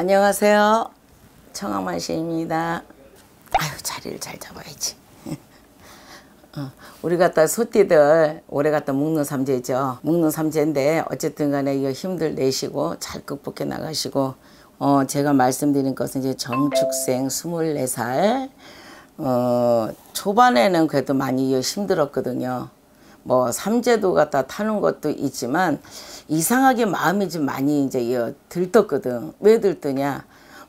안녕하세요. 청아만 씨입니다. 아유, 자리를 잘 잡아야지. 어, 우리 갖다 소띠들 오래 갖다 묶는 삼재죠. 묶는 삼재인데 어쨌든 간에 이거 힘들 내시고 잘 극복해 나가시고 어, 제가 말씀드린 것은 이제 정축생 24살 어, 초반에는 그래도 많이 힘들었거든요. 뭐 삼재도 가다 타는 것도 있지만 이상하게 마음이 좀 많이 이제 들떴거든. 왜 들뜨냐?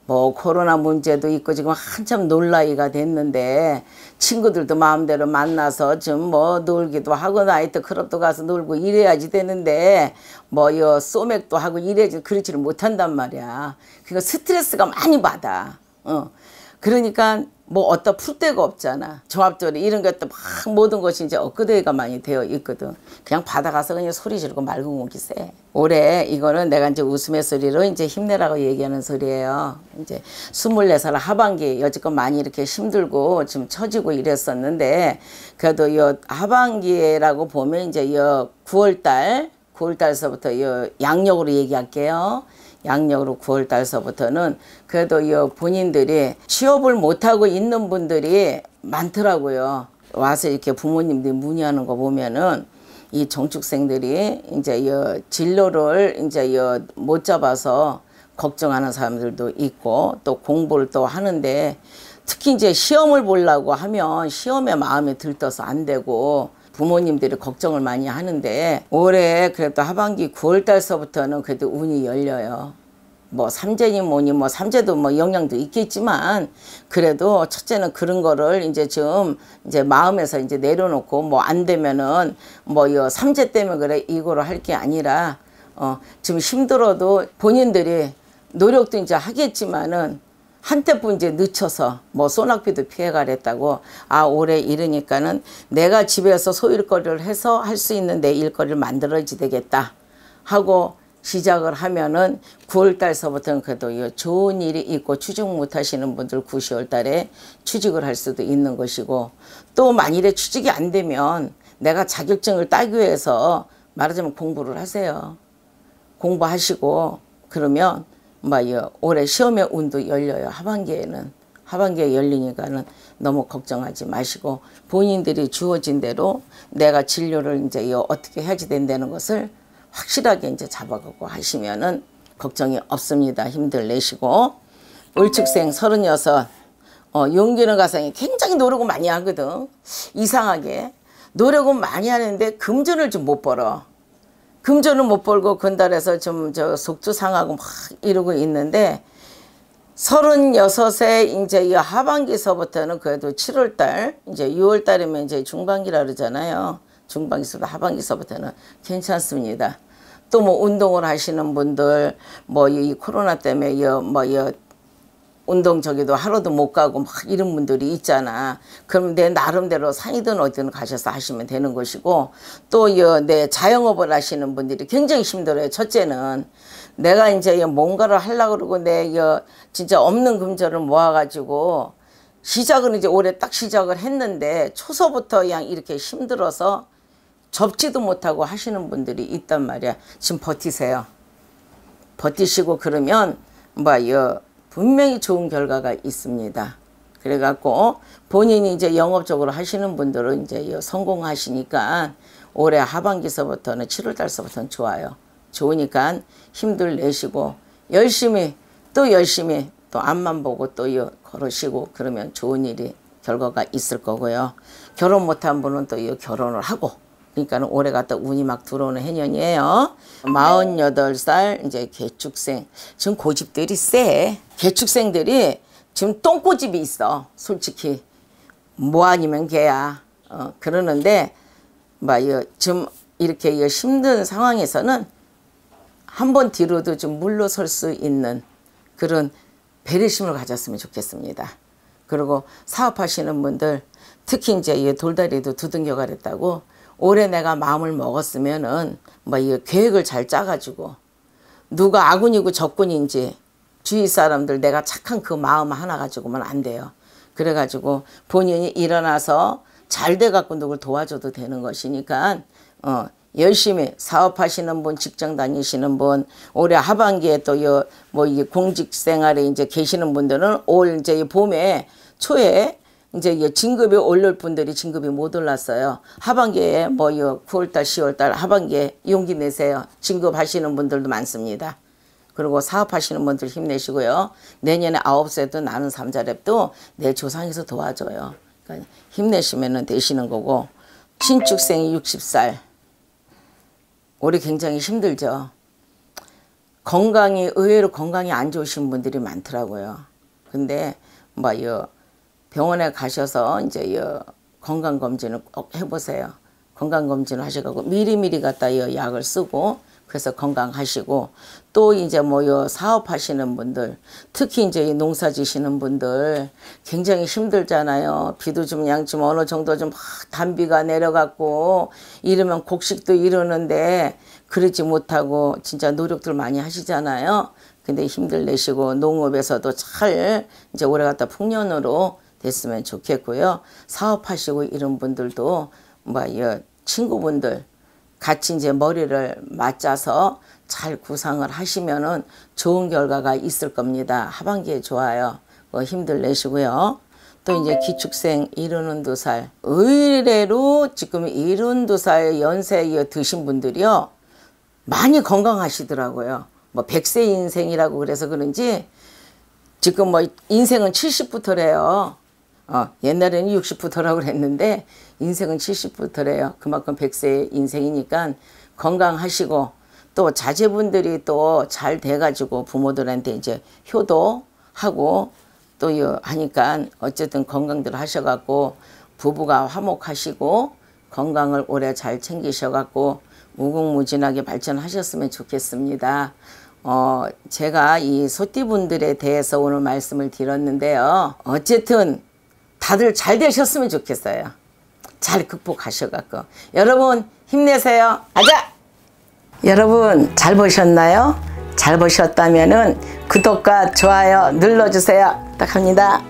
뭐 코로나 문제도 있고 지금 한참 놀라이가 됐는데 친구들도 마음대로 만나서 좀 뭐 놀기도 하고 나이트 클럽도 가서 놀고 이래야지 되는데 뭐요 소맥도 하고 이래지 그렇지를 못한단 말이야. 그러니까 스트레스가 많이 받아. 어. 그러니까 뭐 어디다 풀 데가 없잖아. 조합들이 이런 것도 막 모든 것이 이제 업그레가 많이 되어 있거든. 그냥 바다 가서 그냥 소리 지르고 말고 먹기 세. 올해 이거는 내가 이제 웃음의 소리로 이제 힘내라고 얘기하는 소리예요. 이제 24살 하반기 여지껏 많이 이렇게 힘들고 지금 처지고 이랬었는데 그래도 이 하반기라고 보면 이제 이 9월달 9월달서부터 이 양력으로 얘기할게요. 양력으로 9월 달서부터는 그래도 이 본인들이 취업을 못하고 있는 분들이 많더라고요. 와서 이렇게 부모님들이 문의하는 거 보면은 이 정축생들이 이제 이 진로를 이제 이못 잡아서 걱정하는 사람들도 있고 또 공부를 또 하는데 특히 이제 시험을 보려고 하면 시험에 마음이 들떠서 안 되고 부모님들이 걱정을 많이 하는데 올해 그래도 하반기 9월달서부터는 그래도 운이 열려요. 뭐 삼재니 뭐니 뭐 삼재도 뭐 영향도 있겠지만 그래도 첫째는 그런 거를 이제 좀 이제 마음에서 이제 내려놓고 뭐 안 되면은 뭐 이 삼재 때문에 그래 이거로 할 게 아니라 어좀 힘들어도 본인들이 노력도 이제 하겠지만은 한때뿐 이제 늦춰서 뭐소나비도 피해가랬다고 아 올해 이르니까는 내가 집에서 소일거리를 해서 할 수 있는 내 일거리를 만들어지 되겠다 하고 시작을 하면은 9월달서부터는 그래도 좋은 일이 있고 취직 못하시는 분들 9, 10월달에 취직을 할 수도 있는 것이고 또 만일에 취직이 안 되면 내가 자격증을 따기 위해서 말하자면 공부를 하세요. 공부하시고 그러면 뭐요 올해 시험의 운도 열려요 하반기에는 하반기에 열리니까는 너무 걱정하지 마시고 본인들이 주어진 대로 내가 진료를 이제 어떻게 해야지 된다는 것을 확실하게 이제 잡아가고 하시면은 걱정이 없습니다. 힘들 내시고 울측생36 어, 용기는 가상이 굉장히 노력을 많이 하거든. 이상하게 노력은 많이 하는데 금전을 좀 못 벌어. 금전은 못 벌고 근달해서 좀 저 속도 상하고 막 이러고 있는데 36세 이제 이 하반기서부터는 그래도 7월 달 이제 6월 달이면 이제 중반기라 그러잖아요. 중반기서부터 하반기서부터는 괜찮습니다. 또 뭐 운동을 하시는 분들 뭐 이 코로나 때문에 이뭐이 운동 저기도 하루도 못 가고 막 이런 분들이 있잖아. 그럼 내 나름대로 산이든 어디든 가셔서 하시면 되는 것이고 또내 자영업을 하시는 분들이 굉장히 힘들어요. 첫째는 내가 이제 뭔가를 하려고 그러고 내 진짜 없는 금전을 모아가지고 시작은 이제 올해 딱 시작을 했는데 초서부터 그냥 이렇게 힘들어서 접지도 못하고 하시는 분들이 있단 말이야. 지금 버티세요. 버티시고 그러면 뭐여 분명히 좋은 결과가 있습니다. 그래갖고 어? 본인이 이제 영업적으로 하시는 분들은 이제 성공하시니까 올해 하반기서부터는 7월달서부터는 좋아요. 좋으니까 힘들 내시고 열심히 또 열심히 또 앞만 보고 또 걸으시고 그러면 좋은 일이 결과가 있을 거고요. 결혼 못한 분은 또 결혼을 하고 그러니까 는 올해 갔다 운이 막 들어오는 해년이에요. 48살 이제 개축생. 지금 고집들이 세. 개축생들이 지금 똥꼬집이 있어. 솔직히. 뭐 아니면 개야. 어, 그러는데 막이 뭐, 지금 이렇게 이 힘든 상황에서는 한 번 뒤로도 좀 물러설 수 있는 그런 배려심을 가졌으면 좋겠습니다. 그리고 사업하시는 분들 특히 이제 이 돌다리도 두둥겨 가랬다고 올해 내가 마음을 먹었으면은 뭐 이 계획을 잘 짜가지고 누가 아군이고 적군인지 주위 사람들 내가 착한 그 마음 하나 가지고만 안 돼요. 그래가지고 본인이 일어나서 잘 돼갖고 누굴 도와줘도 되는 것이니까 어, 열심히 사업하시는 분, 직장 다니시는 분, 올해 하반기에 또뭐이 공직 생활에 이제 계시는 분들은 올 이제 이 봄에 초에 이제 진급이 올릴 분들이 진급이 못 올랐어요. 하반기에 뭐 9월달, 10월달 하반기에 용기 내세요. 진급하시는 분들도 많습니다. 그리고 사업하시는 분들 힘내시고요. 내년에 9 세도 나는 삼자랩도 내 조상에서 도와줘요. 그러니까 힘내시면 되시는 거고 신축생이 60살 우리 굉장히 힘들죠. 건강이 의외로 건강이 안 좋으신 분들이 많더라고요. 근데 뭐 이거 병원에 가셔서 이제 여 건강 검진을 꼭 해보세요. 건강 검진을 하셔가고 지 미리미리 갖다 여 약을 쓰고 그래서 건강하시고 또 이제 뭐요 사업하시는 분들 특히 이제 농사 지시는 분들 굉장히 힘들잖아요. 비도 좀 양쯤 어느 정도 좀 단비가 내려갔고 이러면 곡식도 이러는데 그러지 못하고 진짜 노력들 많이 하시잖아요. 근데 힘들 내시고 농업에서도 잘 이제 올해 갖다 풍년으로 됐으면 좋겠고요. 사업하시고 이런 분들도 뭐 친구분들 같이 이제 머리를 맞자서 잘 구상을 하시면은 좋은 결과가 있을 겁니다. 하반기에 좋아요. 뭐 힘들 내시고요. 또 이제 기축생 72살 의뢰로 지금 72살 연세에 드신 분들이요. 많이 건강하시더라고요. 뭐 100세 인생이라고 그래서 그런지 지금 뭐 인생은 70부터래요. 어, 옛날에는 60부터라고 그랬는데 인생은 70부터래요. 그만큼 100세의 인생이니까 건강하시고 또 자제분들이 또 잘 돼가지고 부모들한테 이제 효도하고 또 하니까 어쨌든 건강들 하셔갖고 부부가 화목하시고 건강을 오래 잘 챙기셔갖고 무궁무진하게 발전하셨으면 좋겠습니다. 어, 제가 이 소띠분들에 대해서 오늘 말씀을 드렸는데요. 어쨌든 다들 잘 되셨으면 좋겠어요. 잘 극복하셔갖고 여러분 힘내세요. 아자! 여러분 잘 보셨나요? 잘 보셨다면 구독과 좋아요 눌러주세요. 부탁합니다.